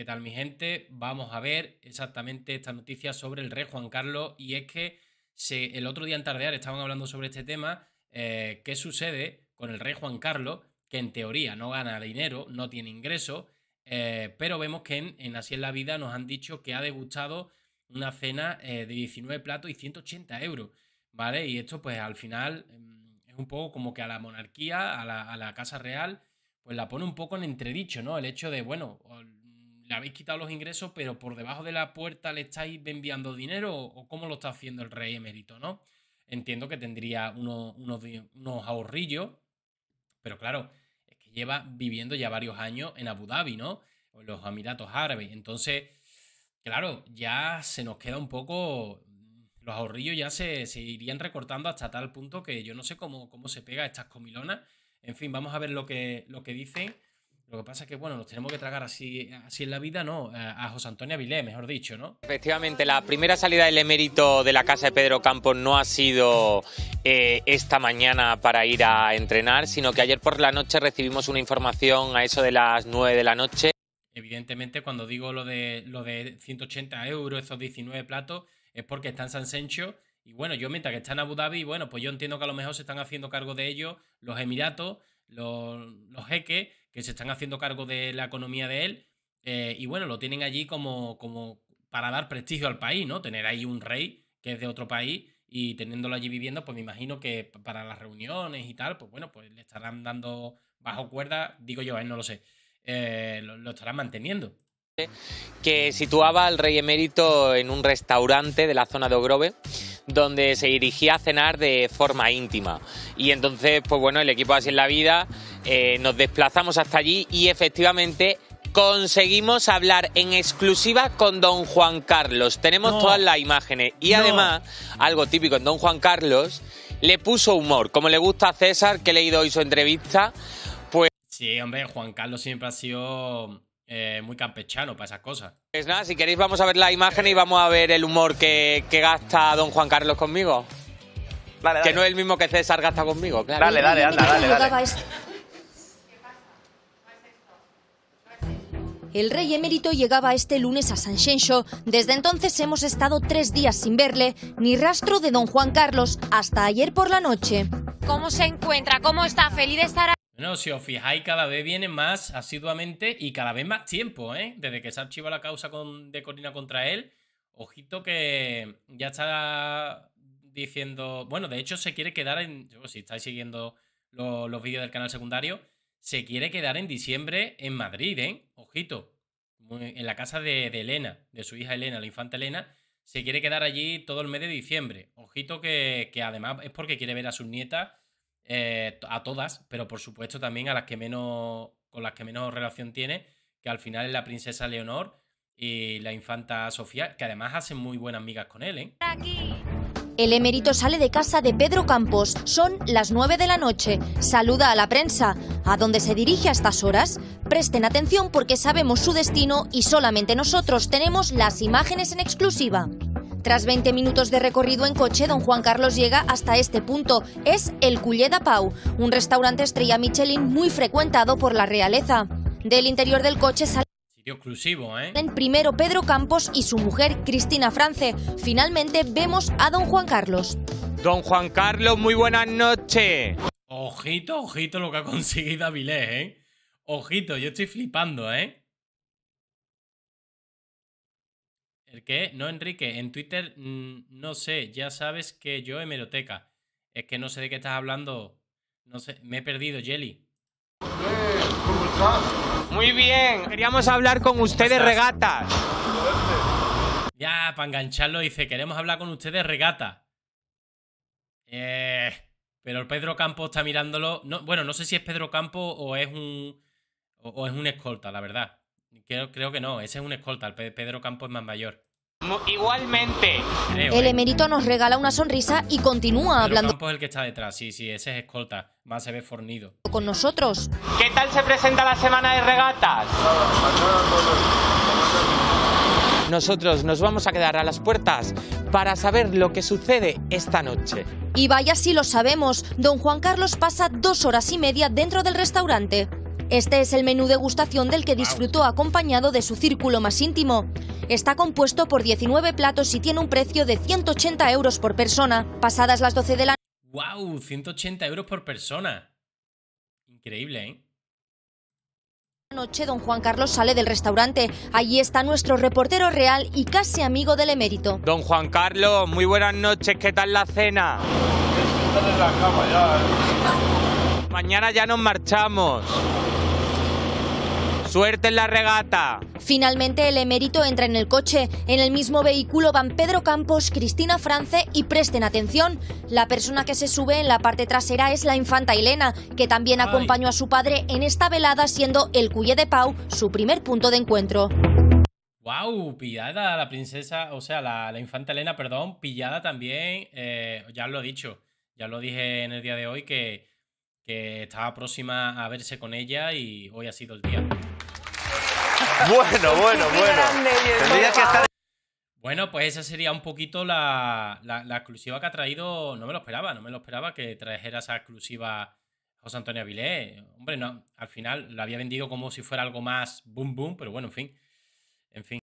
¿Qué tal mi gente? Vamos a ver exactamente esta noticia sobre el rey Juan Carlos y es que el otro día en Tardear estaban hablando sobre este tema, eh, qué sucede con el rey Juan Carlos, que en teoría no gana dinero, no tiene ingreso eh, pero vemos que en, Así es la vida nos han dicho que ha degustado una cena eh, de 19 platos y 180 euros, ¿vale? Y esto pues al final mm, es un poco como que a la monarquía, a la, a la Casa Real, pues la pone un poco en entredicho, ¿no? El hecho de, bueno, le habéis quitado los ingresos, pero por debajo de la puerta le estáis enviando dinero o cómo lo está haciendo el rey emérito, ¿no? Entiendo que tendría unos, ahorrillos, pero claro, es que lleva viviendo ya varios años en Abu Dhabi, ¿no? O en los Emiratos Árabes. Entonces, claro, ya se nos queda un poco los ahorrillos ya se, irían recortando hasta tal punto que yo no sé cómo, cómo se pega estas comilonas. En fin, vamos a ver lo que, lo que dicen. Lo que pasa es que, bueno, nos tenemos que tragar así, así en la vida, ¿no? A José Antonio Avilés, mejor dicho, ¿no? Efectivamente, la primera salida del emérito de la casa de Pedro Campos no ha sido eh, esta mañana para ir a entrenar, sino que ayer por la noche recibimos una información a eso de las 9 de la noche. Evidentemente, cuando digo lo de, lo de 180 euros, esos 19 platos, es porque está en San Sencho. Y bueno, yo mientras que están en Abu Dhabi, bueno, pues yo entiendo que a lo mejor se están haciendo cargo de ellos los Emiratos, los, los jeques que se están haciendo cargo de la economía de él. Eh, y bueno, lo tienen allí como, como para dar prestigio al país, ¿no? Tener ahí un rey que es de otro país y teniéndolo allí viviendo, pues me imagino que para las reuniones y tal, pues bueno, pues le estarán dando bajo cuerda, digo yo, a él no lo sé, eh, lo, lo, estarán manteniendo. Que situaba al rey emérito en un restaurante de la zona de Ogrove donde se dirigía a cenar de forma íntima. Y entonces, pues bueno, el equipo Así en la Vida eh, nos desplazamos hasta allí y efectivamente conseguimos hablar en exclusiva con don Juan Carlos. Tenemos todas las imágenes. Y además, algo típico en don Juan Carlos, le puso humor. Como le gusta a César, que he leído hoy su entrevista, pues... Sí, hombre, Juan Carlos siempre ha sido eh, muy campechano para esas cosas. Pues nada, si queréis vamos a ver la imagen y vamos a ver el humor que, que gasta don Juan Carlos conmigo. Que no es el mismo que César gasta conmigo, claro. Dale, dale, anda, dale, dale. El rey emérito llegaba este lunes a San Desde entonces hemos estado tres días sin verle, ni rastro de don Juan Carlos, hasta ayer por la noche. ¿Cómo se encuentra? ¿Cómo está? ¿Feliz de estar no, si os fijáis, cada vez viene más asiduamente y cada vez más tiempo, ¿eh? Desde que se archiva la causa con, de Corina contra él, ojito que ya está diciendo. Bueno, de hecho, se quiere quedar en. Si estáis siguiendo los vídeos del canal secundario, se quiere quedar en diciembre en Madrid, ¿eh? Ojito. En la casa de, Elena, de su hija Elena, la infanta Elena, se quiere quedar allí todo el mes de diciembre. Ojito que, que además es porque quiere ver a sus nieta eh, a todas, pero por supuesto también a las que menos, con las que menos relación tiene, que al final es la princesa Leonor y la infanta Sofía, que además hacen muy buenas amigas con él. ¿eh? El emérito sale de casa de Pedro Campos. Son las 9 de la noche. Saluda a la prensa. ¿A dónde se dirige a estas horas? Presten atención porque sabemos su destino y solamente nosotros tenemos las imágenes en exclusiva. Tras 20 minutos de recorrido en coche, don Juan Carlos llega hasta este punto. Es el Culleda Pau, un restaurante estrella Michelin muy frecuentado por la realeza. Del interior del coche sale exclusivo, ¿eh? Primero Pedro Campos y su mujer Cristina France. Finalmente vemos a don Juan Carlos. Don Juan Carlos, muy buenas noches. Ojito, ojito lo que ha conseguido Avilés, ¿eh? Ojito, yo estoy flipando, ¿eh? ¿El qué? No, Enrique, en Twitter mm, no sé, ya sabes que yo hemeroteca. Es que no sé de qué estás hablando. No sé, me he perdido, Jelly. Muy bien, queríamos hablar con ustedes regatas. Ya, para engancharlo dice, queremos hablar con ustedes regata. Eh, pero el Pedro Campo está mirándolo. No, bueno, no sé si es Pedro Campo o es un. o es un escolta, la verdad. Creo, que no, ese es un escolta, el Pedro Campos es más mayor. Igualmente. el eh. emerito nos regala una sonrisa y continúa hablando. es el que está detrás, sí, sí, ese es escolta. Más se ve fornido. Con nosotros. ¿Qué tal se presenta la semana de regatas? Nosotros nos vamos a quedar a las puertas para saber lo que sucede esta noche. Y vaya si lo sabemos, don Juan Carlos pasa dos horas y media dentro del restaurante. Este es el menú degustación del que disfrutó acompañado de su círculo más íntimo. Está compuesto por 19 platos y tiene un precio de 180 euros por persona. Pasadas las 12 de la noche... ¡Wow! 180 euros por persona. Increíble, ¿eh? noche don Juan Carlos sale del restaurante. Allí está nuestro reportero real y casi amigo del emérito. Don Juan Carlos, muy buenas noches, ¿qué tal la cena? la cama ya, ¿eh? Mañana ya nos marchamos. Suerte en la regata. Finalmente el emérito entra en el coche. En el mismo vehículo van Pedro Campos, Cristina France y presten atención. La persona que se sube en la parte trasera es la infanta Elena, que también acompañó a su padre en esta velada siendo el Cuye de Pau su primer punto de encuentro. ¡Wow! Pillada la princesa, o sea, la, infanta Elena, perdón, pillada también, eh, ya lo he dicho, ya lo dije en el día de hoy que, que estaba próxima a verse con ella y hoy ha sido el día. Bueno, bueno, bueno. Bueno, pues esa sería un poquito la, la, exclusiva que ha traído. No me lo esperaba, no me lo esperaba que trajera esa exclusiva José Antonio Avilés. Hombre, no, al final la había vendido como si fuera algo más boom boom, pero bueno, en fin. En fin.